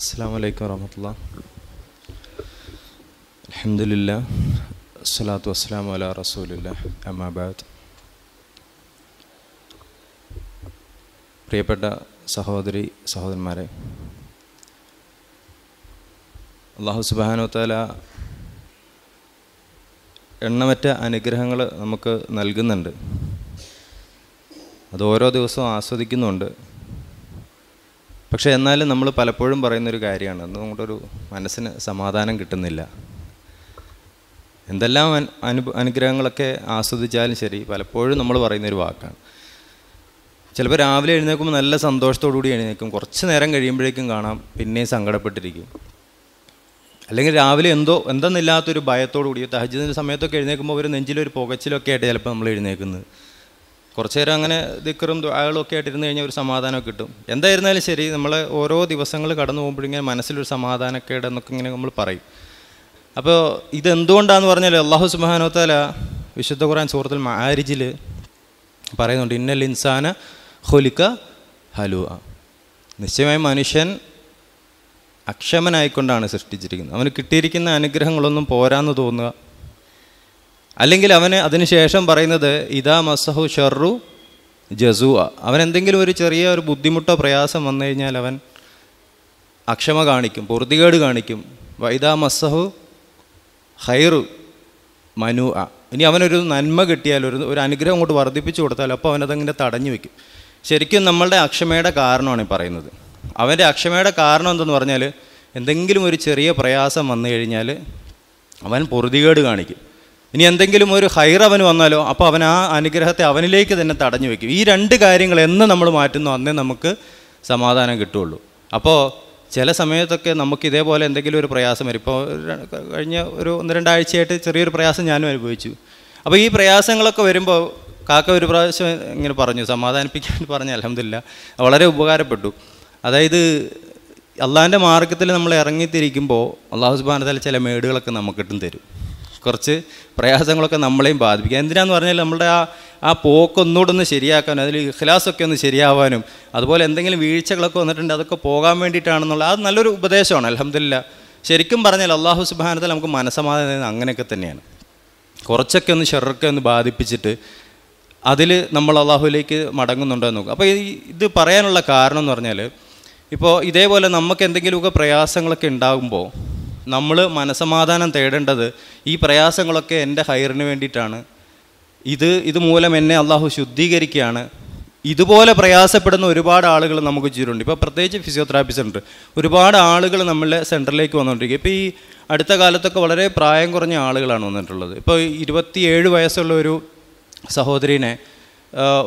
അസ്സാം വലൈക്കും വറഹമത്തുള്ള അലഹമില്ല അസ്സലാത്തു വസ്സലാം വല റസൂലില്ല അമ്മാബാദ് പ്രിയപ്പെട്ട സഹോദരി സഹോദരന്മാരെ അള്ളാഹു സുബാനോത്താല എണ്ണമറ്റ അനുഗ്രഹങ്ങൾ നമുക്ക് നൽകുന്നുണ്ട് അത് ഓരോ ദിവസവും ആസ്വദിക്കുന്നുണ്ട് പക്ഷേ എന്നാലും നമ്മൾ പലപ്പോഴും പറയുന്നൊരു കാര്യമാണ് നമ്മുടെ ഒരു മനസ്സിന് സമാധാനം കിട്ടുന്നില്ല എന്തെല്ലാം അനു അനുഗ്രഹങ്ങളൊക്കെ ആസ്വദിച്ചാലും ശരി പലപ്പോഴും നമ്മൾ പറയുന്നൊരു വാക്കാണ് ചിലപ്പോൾ രാവിലെ എഴുന്നേൽക്കുമ്പോൾ നല്ല സന്തോഷത്തോടുകൂടി എഴുന്നേൽക്കും കുറച്ച് നേരം കഴിയുമ്പോഴേക്കും കാണാം പിന്നെയും സങ്കടപ്പെട്ടിരിക്കും അല്ലെങ്കിൽ രാവിലെ എന്തോ എന്തെന്നില്ലാത്തൊരു ഭയത്തോടു കൂടി തഹജിദിൻ്റെ സമയത്തൊക്കെ എഴുന്നേൽക്കുമ്പോൾ ഒരു നെഞ്ചിലൊരു പുകച്ചിലൊക്കെ ആയിട്ട് ചിലപ്പോൾ നമ്മൾ എഴുന്നേൽക്കുന്നത് കുറച്ച് നേരം അങ്ങനെ ദിക്കറും ദുആകളൊക്കെ ആയിട്ട് ഇരുന്ന് കഴിഞ്ഞാൽ ഒരു സമാധാനമൊക്കെ കിട്ടും എന്തായിരുന്നാലും ശരി നമ്മൾ ഓരോ ദിവസങ്ങൾ കടന്നു പോകുമ്പോഴിങ്ങനെ മനസ്സിലൊരു സമാധാനക്കേട് എന്നൊക്കെ ഇങ്ങനെ നമ്മൾ പറയും അപ്പോൾ ഇതെന്തുകൊണ്ടാണെന്ന് പറഞ്ഞാൽ അള്ളാഹു സുബാനോത്തല വിശുദ്ധ ഖുറാൻ സുഹൃത്തിൽ മാരിജിൽ പറയുന്നുണ്ട് ഇന്നൽ ഇൻസാന ഹൊലിക്ക ഹലുവ നിശ്ചയമായി മനുഷ്യൻ അക്ഷമനായിക്കൊണ്ടാണ് സൃഷ്ടിച്ചിരിക്കുന്നത് അവന് കിട്ടിയിരിക്കുന്ന അനുഗ്രഹങ്ങളൊന്നും പോരാന്ന് തോന്നുക അല്ലെങ്കിൽ അവന് അതിനുശേഷം പറയുന്നത് ഇതാ മസഹു ഷെറു ജസുവ അവൻ എന്തെങ്കിലും ഒരു ചെറിയ ഒരു ബുദ്ധിമുട്ടോ പ്രയാസം വന്നു കഴിഞ്ഞാൽ അവൻ അക്ഷമ കാണിക്കും പൊറുതികേട് കാണിക്കും വൈദാ മസഹു ഹൈറു മനു ആ ഇനി അവനൊരു നന്മ കിട്ടിയാൽ ഒരു ഒരു അനുഗ്രഹം അങ്ങോട്ട് വർദ്ധിപ്പിച്ചു കൊടുത്താൽ അപ്പോൾ അവനതങ്ങനെ തടഞ്ഞു വെക്കും ശരിക്കും നമ്മളുടെ അക്ഷമയുടെ കാരണമാണ് ഈ പറയുന്നത് അവൻ്റെ അക്ഷമയുടെ കാരണം എന്തെന്ന് പറഞ്ഞാൽ എന്തെങ്കിലും ഒരു ചെറിയ പ്രയാസം വന്നു കഴിഞ്ഞാൽ അവൻ പൊറുതികേട് കാണിക്കും ഇനി എന്തെങ്കിലും ഒരു ഹൈർ അവന് വന്നാലോ അപ്പോൾ അവൻ ആ അനുഗ്രഹത്തെ അവനിലേക്ക് തന്നെ തടഞ്ഞു വെക്കും ഈ രണ്ട് കാര്യങ്ങൾ എന്ന് നമ്മൾ മാറ്റുന്നു അന്നേ നമുക്ക് സമാധാനം കിട്ടുള്ളൂ അപ്പോൾ ചില സമയത്തൊക്കെ നമുക്ക് ഇതേപോലെ എന്തെങ്കിലും ഒരു പ്രയാസം വരും ഇപ്പോൾ കഴിഞ്ഞ ഒരു ഒന്ന് രണ്ടാഴ്ചയായിട്ട് ചെറിയൊരു പ്രയാസം ഞാനും അനുഭവിച്ചു അപ്പോൾ ഈ പ്രയാസങ്ങളൊക്കെ വരുമ്പോൾ കാക്ക ഒരു പ്രാവശ്യം ഇങ്ങനെ പറഞ്ഞു സമാധാനിപ്പിക്കാൻ പറഞ്ഞ അലഹമില്ല വളരെ ഉപകാരപ്പെട്ടു അതായത് അള്ളാഹിൻ്റെ മാർഗത്തിൽ നമ്മൾ ഇറങ്ങിത്തിരിക്കുമ്പോൾ അള്ളാഹു സുബാനത്തല ചില മേടുകളൊക്കെ നമുക്കിട്ടും തരും കുറച്ച് പ്രയാസങ്ങളൊക്കെ നമ്മളെയും ബാധിപ്പിക്കുക എന്തിനാന്ന് പറഞ്ഞാൽ നമ്മുടെ ആ ആ പോക്കൊന്നുകൂടെ ഒന്ന് ശരിയാക്കാനും അതിൽ ഇഖ്ലാസൊക്കെ ഒന്ന് ശരിയാവാനും അതുപോലെ എന്തെങ്കിലും വീഴ്ചകളൊക്കെ വന്നിട്ടുണ്ട് അതൊക്കെ പോകാൻ വേണ്ടിയിട്ടാണെന്നുള്ള അത് നല്ലൊരു ഉപദേശമാണ് അലഹമില്ല ശരിക്കും പറഞ്ഞാൽ അള്ളാഹു സുബാനത്തിൽ നമുക്ക് മനസ്സമാധാനം അങ്ങനെയൊക്കെ തന്നെയാണ് കുറച്ചൊക്കെ ഒന്ന് ഷെറൊക്കെ ഒന്ന് ബാധിപ്പിച്ചിട്ട് അതിൽ നമ്മൾ അള്ളാഹുലേക്ക് മടങ്ങുന്നുണ്ടോ എന്ന് നോക്കുക അപ്പോൾ ഇത് പറയാനുള്ള കാരണം എന്ന് പറഞ്ഞാൽ ഇപ്പോൾ ഇതേപോലെ നമുക്ക് എന്തെങ്കിലുമൊക്കെ പ്രയാസങ്ങളൊക്കെ ഉണ്ടാകുമ്പോൾ നമ്മൾ മനസ്സമാധാനം തേടേണ്ടത് ഈ പ്രയാസങ്ങളൊക്കെ എൻ്റെ ഹയറിന് വേണ്ടിയിട്ടാണ് ഇത് ഇതുമൂലം എന്നെ അള്ളാഹു ശുദ്ധീകരിക്കുകയാണ് ഇതുപോലെ പ്രയാസപ്പെടുന്ന ഒരുപാട് ആളുകൾ നമുക്ക് ചുറ്റുണ്ട് ഇപ്പോൾ പ്രത്യേകിച്ച് ഫിസിയോതെറാപ്പി സെൻറ്റർ ഒരുപാട് ആളുകൾ നമ്മളുടെ സെൻറ്ററിലേക്ക് വന്നുകൊണ്ടിരിക്കുക ഇപ്പോൾ ഈ അടുത്ത കാലത്തൊക്കെ വളരെ പ്രായം കുറഞ്ഞ ആളുകളാണ് വന്നിട്ടുള്ളത് ഇപ്പോൾ ഇരുപത്തിയേഴ് വയസ്സുള്ള ഒരു സഹോദരീനെ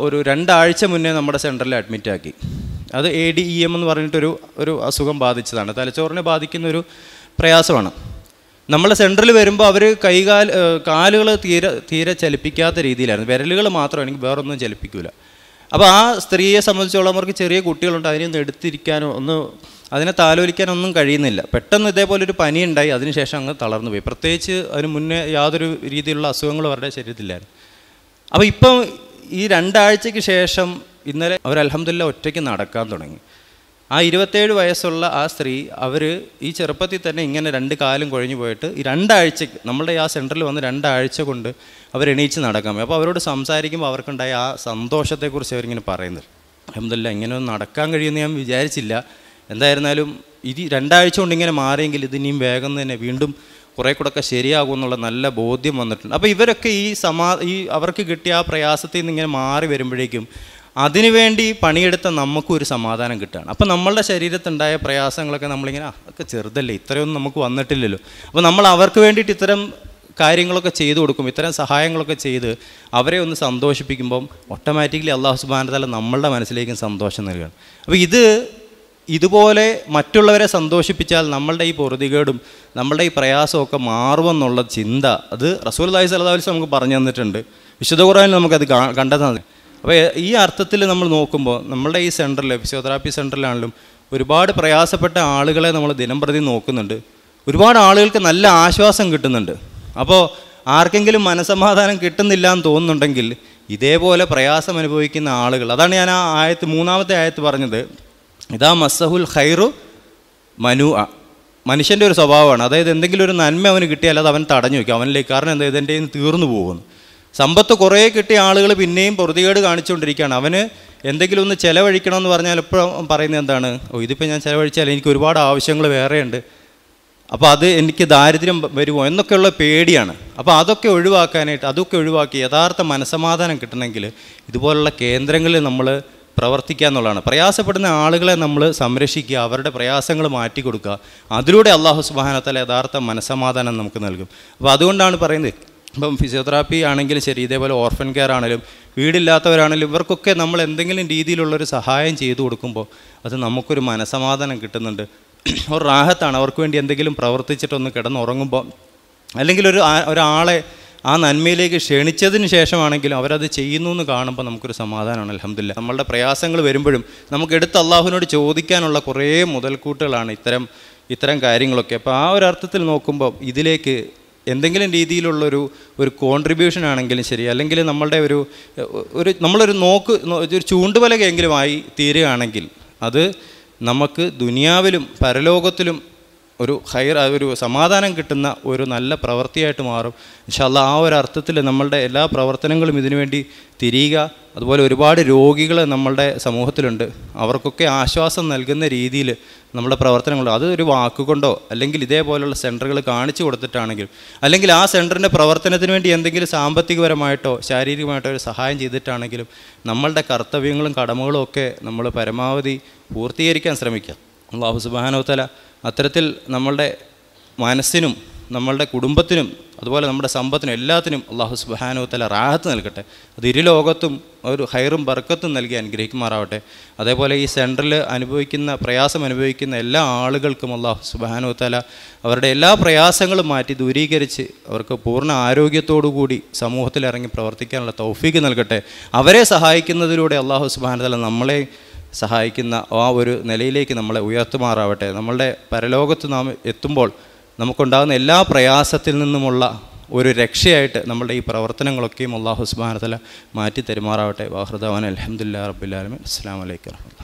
ഒരു രണ്ടാഴ്ച മുന്നേ നമ്മുടെ സെൻറ്ററിൽ അഡ്മിറ്റ് ആക്കി അത് എ ഡി ഇ എം എന്ന് പറഞ്ഞിട്ടൊരു ഒരു അസുഖം ബാധിച്ചതാണ് തലച്ചോറിനെ ബാധിക്കുന്നൊരു പ്രയാസമാണ് നമ്മൾ സെൻട്രൽ വരുമ്പോൾ അവർ കൈകാൽ കാലുകൾ തീരെ തീരെ ചലിപ്പിക്കാത്ത രീതിയിലായിരുന്നു വിരലുകൾ മാത്രമാണെങ്കിൽ വേറൊന്നും ചലിപ്പിക്കില്ല അപ്പോൾ ആ സ്ത്രീയെ സംബന്ധിച്ചോളം അവർക്ക് ചെറിയ കുട്ടികളുണ്ട് അതിനൊന്ന് എടുത്തിരിക്കാനോ ഒന്ന് അതിനെ താലോലിക്കാനൊന്നും കഴിയുന്നില്ല പെട്ടെന്ന് ഇതേപോലെ ഒരു പനി ഉണ്ടായി അതിനുശേഷം അങ്ങ് തളർന്നു പോയി പ്രത്യേകിച്ച് അതിന് മുന്നേ യാതൊരു രീതിയിലുള്ള അസുഖങ്ങളും അവരുടെ ശരീരത്തിലായിരുന്നു അപ്പോൾ ഇപ്പം ഈ രണ്ടാഴ്ചയ്ക്ക് ശേഷം ഇന്നലെ അവർ അലഹമില്ല ഒറ്റയ്ക്ക് നടക്കാൻ തുടങ്ങി ആ ഇരുപത്തേഴ് വയസ്സുള്ള ആ സ്ത്രീ അവർ ഈ ചെറുപ്പത്തിൽ തന്നെ ഇങ്ങനെ രണ്ട് കാലം കുഴഞ്ഞു പോയിട്ട് ഈ രണ്ടാഴ്ച നമ്മളുടെ ആ സെൻറ്ററിൽ വന്ന് രണ്ടാഴ്ച കൊണ്ട് അവർ എണീച്ച് നടക്കാൻ അപ്പോൾ അവരോട് സംസാരിക്കുമ്പോൾ അവർക്കുണ്ടായ ആ സന്തോഷത്തെക്കുറിച്ച് അവരിങ്ങനെ പറയുന്നത് അഹമ്മദല്ല ഇങ്ങനെ ഒന്നും നടക്കാൻ കഴിയുമെന്ന് ഞാൻ വിചാരിച്ചില്ല എന്തായിരുന്നാലും ഇത് രണ്ടാഴ്ച കൊണ്ട് ഇങ്ങനെ മാറിയെങ്കിൽ ഇത് ഇനിയും വേഗം തന്നെ വീണ്ടും കുറേ കൂടെയൊക്കെ ശരിയാകും എന്നുള്ള നല്ല ബോധ്യം വന്നിട്ടുണ്ട് അപ്പോൾ ഇവരൊക്കെ ഈ സമാ ഈ അവർക്ക് കിട്ടിയ ആ പ്രയാസത്തിൽ നിന്ന് ഇങ്ങനെ മാറി വരുമ്പോഴേക്കും അതിനുവേണ്ടി പണിയെടുത്ത നമുക്കും ഒരു സമാധാനം കിട്ടുകയാണ് അപ്പോൾ നമ്മളുടെ ശരീരത്തുണ്ടായ പ്രയാസങ്ങളൊക്കെ നമ്മളിങ്ങനെ അതൊക്കെ ചെറുതല്ലേ ഇത്രയൊന്നും നമുക്ക് വന്നിട്ടില്ലല്ലോ അപ്പോൾ നമ്മൾ അവർക്ക് വേണ്ടിയിട്ട് ഇത്തരം കാര്യങ്ങളൊക്കെ ചെയ്തു കൊടുക്കും ഇത്തരം സഹായങ്ങളൊക്കെ ചെയ്ത് അവരെ ഒന്ന് സന്തോഷിപ്പിക്കുമ്പം ഓട്ടോമാറ്റിക്കലി അള്ളാഹു സുബാനത്താല നമ്മളുടെ മനസ്സിലേക്കും സന്തോഷം നൽകുകയാണ് അപ്പോൾ ഇത് ഇതുപോലെ മറ്റുള്ളവരെ സന്തോഷിപ്പിച്ചാൽ നമ്മളുടെ ഈ പൊറുതികേടും നമ്മളുടെ ഈ പ്രയാസമൊക്കെ മാറുമെന്നുള്ള ചിന്ത അത് റസൂൽ അലൈഹി സ്വലാ നമുക്ക് പറഞ്ഞു തന്നിട്ടുണ്ട് വിശുദ്ധ കുറവിൽ നമുക്കത് കണ്ടെത്താൻ അപ്പോൾ ഈ അർത്ഥത്തിൽ നമ്മൾ നോക്കുമ്പോൾ നമ്മുടെ ഈ സെൻറ്ററിൽ ഫിസിയോതെറാപ്പി സെൻറ്ററിലാണെങ്കിലും ഒരുപാട് പ്രയാസപ്പെട്ട ആളുകളെ നമ്മൾ ദിനംപ്രതി നോക്കുന്നുണ്ട് ഒരുപാട് ആളുകൾക്ക് നല്ല ആശ്വാസം കിട്ടുന്നുണ്ട് അപ്പോൾ ആർക്കെങ്കിലും മനസമാധാനം കിട്ടുന്നില്ല എന്ന് തോന്നുന്നുണ്ടെങ്കിൽ ഇതേപോലെ പ്രയാസം അനുഭവിക്കുന്ന ആളുകൾ അതാണ് ഞാൻ ആ ആയത്ത് മൂന്നാമത്തെ ആയത്ത് പറഞ്ഞത് ഇതാ മസ്സഹുൽ ഖൈറു മനു മനുഷ്യൻ്റെ ഒരു സ്വഭാവമാണ് അതായത് എന്തെങ്കിലും ഒരു നന്മ അവന് കിട്ടിയാൽ അത് അവൻ തടഞ്ഞു വയ്ക്കും അവനിലേക്ക് കാരണം എന്താ ഇതിൻ്റെ തീർന്നു പോകുന്നു സമ്പത്ത് കുറേ കിട്ടിയ ആളുകൾ പിന്നെയും പൊറുതികേട് കാണിച്ചുകൊണ്ടിരിക്കുകയാണ് അവന് എന്തെങ്കിലും ഒന്ന് ചിലവഴിക്കണമെന്ന് പറഞ്ഞാൽ എപ്പോഴും പറയുന്നത് എന്താണ് ഓ ഇതിപ്പോൾ ഞാൻ ചിലവഴിച്ചാൽ എനിക്ക് ഒരുപാട് ആവശ്യങ്ങൾ വേറെയുണ്ട് അപ്പോൾ അത് എനിക്ക് ദാരിദ്ര്യം വരുമോ എന്നൊക്കെയുള്ള പേടിയാണ് അപ്പോൾ അതൊക്കെ ഒഴിവാക്കാനായിട്ട് അതൊക്കെ ഒഴിവാക്കി യഥാർത്ഥ മനസമാധാനം കിട്ടണമെങ്കിൽ ഇതുപോലുള്ള കേന്ദ്രങ്ങളിൽ നമ്മൾ പ്രവർത്തിക്കുക എന്നുള്ളതാണ് പ്രയാസപ്പെടുന്ന ആളുകളെ നമ്മൾ സംരക്ഷിക്കുക അവരുടെ പ്രയാസങ്ങൾ മാറ്റി കൊടുക്കുക അതിലൂടെ അള്ളാഹു സുബാനത്തല യഥാർത്ഥ മനസമാധാനം നമുക്ക് നൽകും അപ്പോൾ അതുകൊണ്ടാണ് പറയുന്നത് ഇപ്പം ഫിസിയോതെറാപ്പി ആണെങ്കിലും ശരി ഇതേപോലെ ഓർഫൻ കെയർ ആണെങ്കിലും വീടില്ലാത്തവരാണെങ്കിലും ഇവർക്കൊക്കെ നമ്മൾ എന്തെങ്കിലും രീതിയിലുള്ളൊരു സഹായം ചെയ്തു കൊടുക്കുമ്പോൾ അത് നമുക്കൊരു മനസമാധാനം കിട്ടുന്നുണ്ട് ഒരു റാഹത്താണ് അവർക്ക് വേണ്ടി എന്തെങ്കിലും പ്രവർത്തിച്ചിട്ടൊന്ന് കിടന്നുറങ്ങുമ്പോൾ അല്ലെങ്കിൽ ഒരു ഒരാളെ ആ നന്മയിലേക്ക് ക്ഷണിച്ചതിന് ശേഷമാണെങ്കിലും അവരത് ചെയ്യുന്നു എന്ന് കാണുമ്പോൾ നമുക്കൊരു സമാധാനമാണ് അലഹമില്ല നമ്മളുടെ പ്രയാസങ്ങൾ വരുമ്പോഴും നമുക്ക് എടുത്ത് അള്ളാഹുവിനോട് ചോദിക്കാനുള്ള കുറേ മുതൽക്കൂട്ടുകളാണ് ഇത്തരം ഇത്തരം കാര്യങ്ങളൊക്കെ അപ്പോൾ ആ ഒരു അർത്ഥത്തിൽ നോക്കുമ്പോൾ ഇതിലേക്ക് എന്തെങ്കിലും രീതിയിലുള്ളൊരു ഒരു കോൺട്രിബ്യൂഷൻ ആണെങ്കിലും ശരി അല്ലെങ്കിൽ നമ്മളുടെ ഒരു ഒരു നമ്മളൊരു നോക്ക് ഒരു ആയി തീരുകയാണെങ്കിൽ അത് നമുക്ക് ദുനിയാവിലും പരലോകത്തിലും ഒരു ഹൈർ ഒരു സമാധാനം കിട്ടുന്ന ഒരു നല്ല പ്രവൃത്തിയായിട്ട് മാറും ഇൻഷാല്ല ആ ഒരു അർത്ഥത്തിൽ നമ്മളുടെ എല്ലാ പ്രവർത്തനങ്ങളും ഇതിനുവേണ്ടി തിരിയുക അതുപോലെ ഒരുപാട് രോഗികൾ നമ്മളുടെ സമൂഹത്തിലുണ്ട് അവർക്കൊക്കെ ആശ്വാസം നൽകുന്ന രീതിയിൽ നമ്മുടെ പ്രവർത്തനങ്ങൾ അത് ഒരു വാക്കുകൊണ്ടോ അല്ലെങ്കിൽ ഇതേപോലെയുള്ള സെൻറ്ററുകൾ കാണിച്ചു കൊടുത്തിട്ടാണെങ്കിലും അല്ലെങ്കിൽ ആ സെൻറ്ററിൻ്റെ പ്രവർത്തനത്തിന് വേണ്ടി എന്തെങ്കിലും സാമ്പത്തികപരമായിട്ടോ ശാരീരികമായിട്ടോ ഒരു സഹായം ചെയ്തിട്ടാണെങ്കിലും നമ്മളുടെ കർത്തവ്യങ്ങളും കടമകളും ഒക്കെ നമ്മൾ പരമാവധി പൂർത്തീകരിക്കാൻ ശ്രമിക്കാം അള്ളാഹു സുബാനോത്തല അത്തരത്തിൽ നമ്മളുടെ മനസ്സിനും നമ്മളുടെ കുടുംബത്തിനും അതുപോലെ നമ്മുടെ സമ്പത്തിനും എല്ലാത്തിനും അള്ളാഹു സുബാനോത്തല റാഹത്ത് നൽകട്ടെ അത് ലോകത്തും ഒരു ഹൈറും ബർക്കത്തും നൽകി അനുഗ്രഹിക്കുമാറാവട്ടെ അതേപോലെ ഈ സെൻറ്ററിൽ അനുഭവിക്കുന്ന പ്രയാസം അനുഭവിക്കുന്ന എല്ലാ ആളുകൾക്കും അള്ളാഹു സുബാനോത്തല അവരുടെ എല്ലാ പ്രയാസങ്ങളും മാറ്റി ദൂരീകരിച്ച് അവർക്ക് പൂർണ്ണ ആരോഗ്യത്തോടുകൂടി സമൂഹത്തിൽ ഇറങ്ങി പ്രവർത്തിക്കാനുള്ള തൗഫീക്ക് നൽകട്ടെ അവരെ സഹായിക്കുന്നതിലൂടെ അള്ളാഹു സുബാനോത്തല നമ്മളെ സഹായിക്കുന്ന ആ ഒരു നിലയിലേക്ക് നമ്മളെ ഉയർത്തുമാറാവട്ടെ നമ്മളുടെ പരലോകത്ത് നാം എത്തുമ്പോൾ നമുക്കുണ്ടാകുന്ന എല്ലാ പ്രയാസത്തിൽ നിന്നുമുള്ള ഒരു രക്ഷയായിട്ട് നമ്മളുടെ ഈ പ്രവർത്തനങ്ങളൊക്കെയും അള്ളാഹു സുബാനത്തല മാറ്റി തരുമാറാവട്ടെ വാഹൃദാൻ അലഹമുല്ലാ റബ്ബുലാലമി അസ്സാം വലൈക്കും